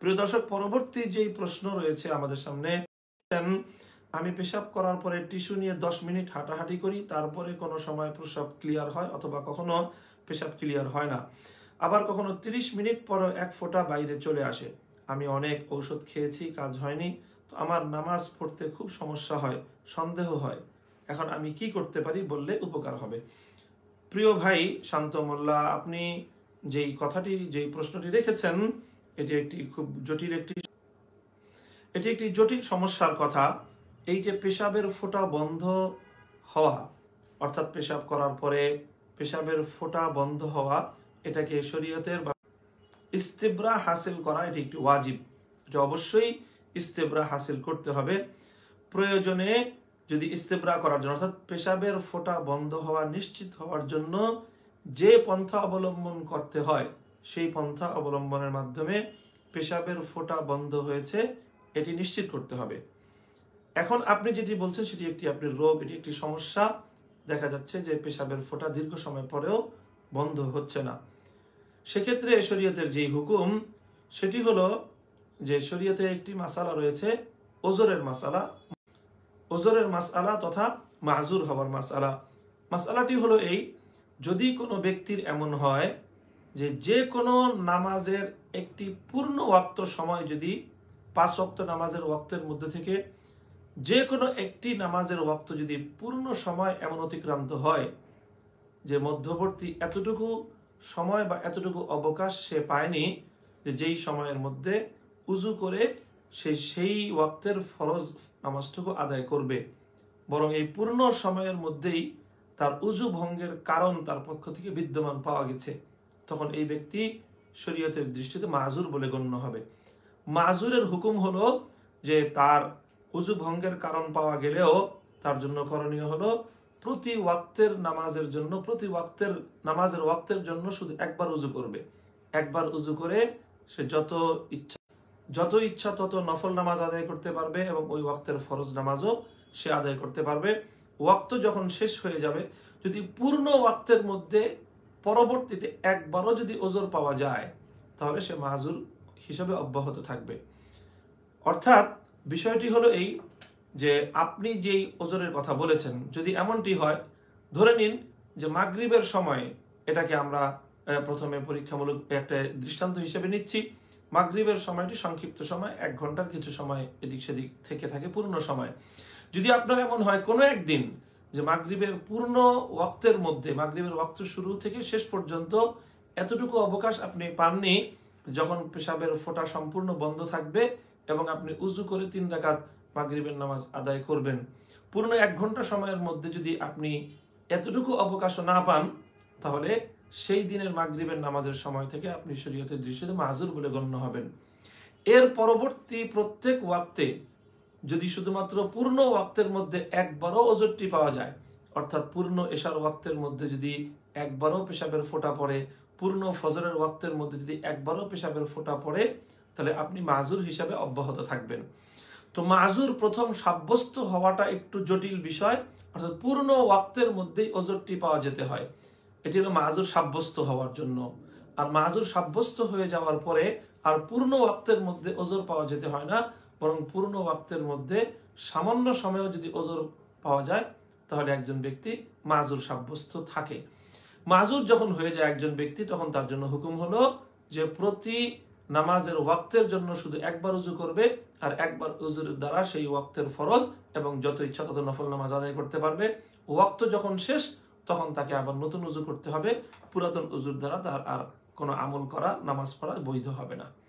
প্রিয় দর্শক পরবর্তী যেই প্রশ্ন রয়েছে আমাদের সামনে আমি পেশাব করার পরে টিস্যু নিয়ে দশ মিনিট হাঁটাহাঁটি করি তারপরে কোনো সময় প্রসাব ক্লিয়ার হয় অথবা কখনো পেশাব ক্লিয়ার হয় না আবার কখনো ৩০ মিনিট পর এক ফোঁটা বাইরে চলে আসে আমি অনেক ঔষধ খেয়েছি কাজ হয়নি তো আমার নামাজ পড়তে খুব সমস্যা হয় সন্দেহ হয় এখন আমি কি করতে পারি বললে উপকার হবে প্রিয় ভাই শান্ত মোল্লা আপনি যেই কথাটি যেই প্রশ্নটি রেখেছেন এটি একটি খুব জটিল একটি এটি একটি জটিল সমস্যার কথা এই যে পেশাবের ফোটা বন্ধ হওয়া অর্থাৎ পেশাব করার পরে পেশাবের ফোটা বন্ধ হওয়া এটাকে শরীয়তের বা ইস্তেবরা হাসিল করা এটি একটি ওয়াজিব এটা অবশ্যই ইস্তেবরা হাসিল করতে হবে প্রয়োজনে যদি ইস্তেবরা করার জন্য অর্থাৎ পেশাবের ফোটা বন্ধ হওয়া নিশ্চিত হওয়ার জন্য যে পন্থা অবলম্বন করতে হয় সেই পন্থা অবলম্বনের মাধ্যমে পেশাবের ফোটা বন্ধ হয়েছে এটি নিশ্চিত করতে হবে এখন আপনি যেটি বলছেন সেটি একটি আপনি রোগ এটি একটি সমস্যা দেখা যাচ্ছে যে পেশাবের ফোটা দীর্ঘ সময় পরেও বন্ধ হচ্ছে না সেক্ষেত্রে শরীয়তের যেই হুকুম সেটি হলো যে শরীয়তে একটি মাসালা রয়েছে ওজোরের মাসালা ওজোরের মাসালা তথা মাজুর হওয়ার মাসালা মাসালাটি হলো এই যদি কোনো ব্যক্তির এমন হয় যে যে কোনো নামাজের একটি পূর্ণ ওয়াক্ত সময় যদি পাঁচ ওয়াক্ত নামাজের ওয়াক্তের মধ্যে থেকে যে কোনো একটি নামাজের ওয়াক্ত যদি পূর্ণ সময় এমন অতিক্রান্ত হয় যে মধ্যবর্তী এতটুকু সময় বা এতটুকু অবকাশ সে পায়নি যে যেই সময়ের মধ্যে উজু করে সে সেই ওয়াক্তের ফরজ নামাজটুকু আদায় করবে বরং এই পূর্ণ সময়ের মধ্যেই তার উজু ভঙ্গের কারণ তার পক্ষ থেকে বিদ্যমান পাওয়া গেছে তখন এই ব্যক্তি শরীয়তের দৃষ্টিতে মাজুর বলে গণ্য হবে মাজুরের হুকুম হলো যে তার উজু ভঙ্গের কারণ পাওয়া গেলেও তার জন্য করণীয় হলো প্রতি ওয়াক্তের নামাজের জন্য প্রতি ওয়াক্তের নামাজের ওয়াক্তের জন্য শুধু একবার উজু করবে একবার উজু করে সে যত ইচ্ছা যত ইচ্ছা তত নফল নামাজ আদায় করতে পারবে এবং ওই ওয়াক্তের ফরজ নামাজও সে আদায় করতে পারবে ওয়াক্ত যখন শেষ হয়ে যাবে যদি পূর্ণ ওয়াক্তের মধ্যে পরবর্তীতে একবারও যদি ওজোর পাওয়া যায় তাহলে সে মাজুর হিসাবে অব্যাহত থাকবে অর্থাৎ বিষয়টি হলো এই যে আপনি যেই ওজোরের কথা বলেছেন যদি এমনটি হয় ধরে নিন যে মাগরীবের সময় এটাকে আমরা প্রথমে পরীক্ষামূলক একটা দৃষ্টান্ত হিসেবে নিচ্ছি মাগরীবের সময়টি সংক্ষিপ্ত সময় এক ঘন্টার কিছু সময় এদিক সেদিক থেকে থাকে পূর্ণ সময় যদি আপনার এমন হয় কোনো একদিন যে মাগরীবের পূর্ণ ওয়াক্তের মধ্যে মাগরীবের ওয়াক্ত শুরু থেকে শেষ পর্যন্ত এতটুকু অবকাশ আপনি পাননি যখন পেশাবের ফোটা সম্পূর্ণ বন্ধ থাকবে এবং আপনি উজু করে তিন রাকাত মাগরীবের নামাজ আদায় করবেন পূর্ণ এক ঘন্টা সময়ের মধ্যে যদি আপনি এতটুকু অবকাশ না পান তাহলে সেই দিনের মাগরীবের নামাজের সময় থেকে আপনি শরীয়তের দৃশ্যতে মাহাজুর বলে গণ্য হবেন এর পরবর্তী প্রত্যেক ওয়াক্তে যদি শুধুমাত্র পূর্ণ ওয়াক্তের মধ্যে একবারও ওজোরটি পাওয়া যায় অর্থাৎ পূর্ণ এশার ওয়াক্তের মধ্যে যদি একবারও পেশাবের ফোঁটা পড়ে পূর্ণ ফজরের ওয়াক্তের মধ্যে যদি একবারও পেশাবের ফোটা পড়ে তাহলে আপনি মাজুর হিসাবে অব্যাহত থাকবেন তো মাজুর প্রথম সাব্যস্ত হওয়াটা একটু জটিল বিষয় অর্থাৎ পূর্ণ ওয়াক্তের মধ্যেই ওজোরটি পাওয়া যেতে হয় এটি হলো মাজুর সাব্যস্ত হওয়ার জন্য আর মাজুর সাব্যস্ত হয়ে যাওয়ার পরে আর পূর্ণ ওয়াক্তের মধ্যে ওজোর পাওয়া যেতে হয় না বরং পূর্ণ ওয়াক্তের মধ্যে সামান্য সময়েও যদি ওজোর পাওয়া যায় তাহলে একজন ব্যক্তি মাজুর সাব্যস্ত থাকে মাজুর যখন হয়ে যায় একজন ব্যক্তি তখন তার জন্য হুকুম হলো যে প্রতি নামাজের ওয়াক্তের জন্য শুধু একবার উজু করবে আর একবার উজুর দ্বারা সেই ওয়াক্তের ফরজ এবং যত ইচ্ছা তত নফল নামাজ আদায় করতে পারবে ওয়াক্ত যখন শেষ তখন তাকে আবার নতুন উজু করতে হবে পুরাতন উজুর দ্বারা তার আর কোনো আমল করা নামাজ পড়া বৈধ হবে না